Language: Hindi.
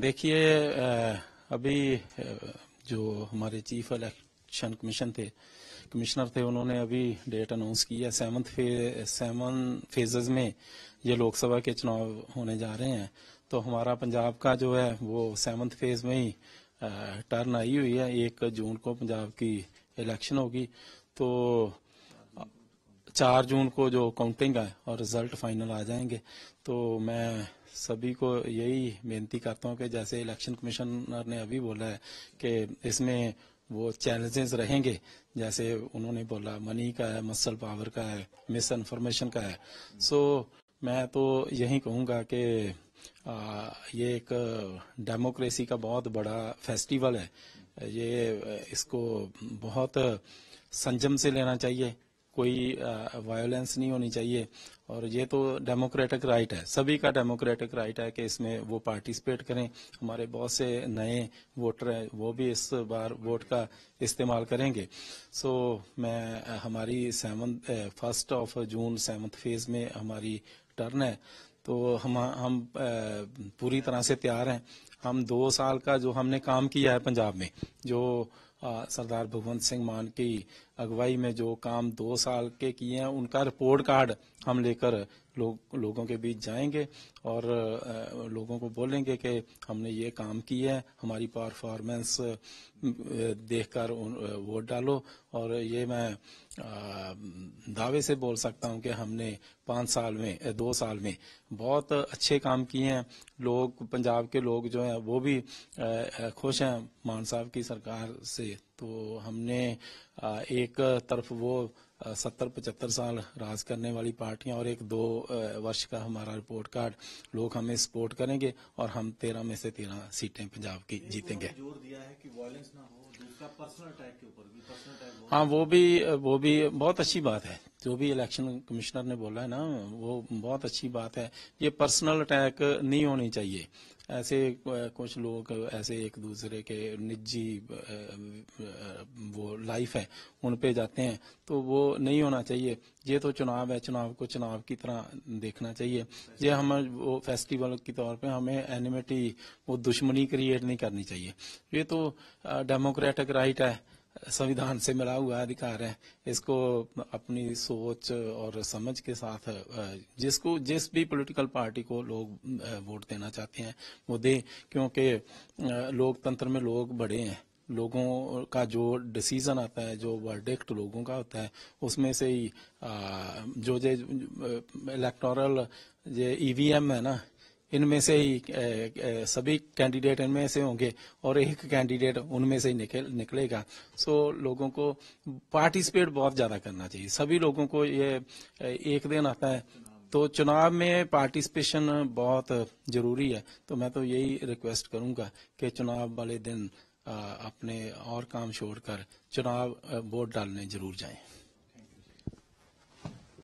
देखिए अभी जो हमारे चीफ इलेक्शन कमीशन थे कमिश्नर थे उन्होंने अभी डेट अनाउंस की है सेवन फे, सेवन फेजेज में ये लोकसभा के चुनाव होने जा रहे हैं तो हमारा पंजाब का जो है वो सेवन्थ फेज में ही टर्न आई हुई है एक जून को पंजाब की इलेक्शन होगी तो चार जून को जो काउंटिंग है और रिजल्ट फाइनल आ जाएंगे तो मैं सभी को यही बेनती करता हूँ कि जैसे इलेक्शन कमिश्नर ने अभी बोला है कि इसमें वो चैलेंजेस रहेंगे जैसे उन्होंने बोला मनी का है मसल पावर का है मिस इन्फॉर्मेशन का है सो मैं तो यही कहूंगा कि आ, ये एक डेमोक्रेसी का बहुत बड़ा फेस्टिवल है ये इसको बहुत संजम से लेना चाहिए कोई वायलेंस नहीं होनी चाहिए और ये तो डेमोक्रेटिक राइट है सभी का डेमोक्रेटिक राइट है कि इसमें वो पार्टिसिपेट करें हमारे बहुत से नए वोटर हैं वो भी इस बार वोट का इस्तेमाल करेंगे सो so, मैं हमारी seven first of June seventh phase में हमारी टर्न है तो हम हम पूरी तरह से तैयार हैं हम दो साल का जो हमने काम किया है पंजाब में जो सरदार भगवंत सिंह मान की अगुवाई में जो काम दो साल के किए हैं उनका रिपोर्ट कार्ड हम लेकर लो, लोगों के बीच जाएंगे और लोगों को बोलेंगे कि हमने ये काम किए है हमारी परफॉर्मेंस देखकर वोट डालो और ये मैं दावे से बोल सकता हूं कि हमने पाँच साल में दो साल में बहुत अच्छे काम किए हैं लोग पंजाब के लोग जो हैं वो भी खुश हैं मान साहब की सरकार से तो हमने एक तरफ वो सत्तर पचहत्तर साल राज करने वाली पार्टियां और एक दो वर्ष का हमारा रिपोर्ट कार्ड लोग हमें सपोर्ट करेंगे और हम तेरह में से तेरह सीटें पंजाब की तो जीतेंगे जोर दिया है कि वायलेंस ना हो दूसरा पर्सनल अटैक के ऊपर भी पर्सनल अटैक हाँ वो भी वो भी बहुत अच्छी बात है जो भी इलेक्शन कमिश्नर ने बोला है ना वो बहुत अच्छी बात है ये पर्सनल अटैक नहीं होनी चाहिए ऐसे कुछ लोग ऐसे एक दूसरे के निजी वो लाइफ है उन पे जाते हैं तो वो नहीं होना चाहिए ये तो चुनाव है चुनाव को चुनाव की तरह देखना चाहिए ये हम वो फेस्टिवल के तौर पे हमें एनिमिटी वो दुश्मनी क्रिएट नहीं करनी चाहिए ये तो डेमोक्रेटिक राइट है संविधान से मिला हुआ अधिकार है इसको अपनी सोच और समझ के साथ जिसको जिस भी पॉलिटिकल पार्टी को लोग वोट देना चाहते हैं वो दे क्योंकि लोकतंत्र में लोग बड़े हैं लोगों का जो डिसीजन आता है जो वर्डिक्ट लोगों का होता है उसमें से ही जो J electoral J EVM e है ना इनमें से ही ए, ए, सभी कैंडिडेट इनमें से होंगे और एक कैंडिडेट उनमें से ही निकल, निकलेगा सो लोगों को पार्टिसिपेट बहुत ज़्यादा करना चाहिए सभी लोगों को ये एक दिन आता है तो चुनाव में पार्टिसिपेशन बहुत ज़रूरी है तो मैं तो यही रिक्वेस्ट करूंगा कि चुनाव वाले दिन अपने और काम छोड़कर चुनाव वोट डालने जरूर जाएं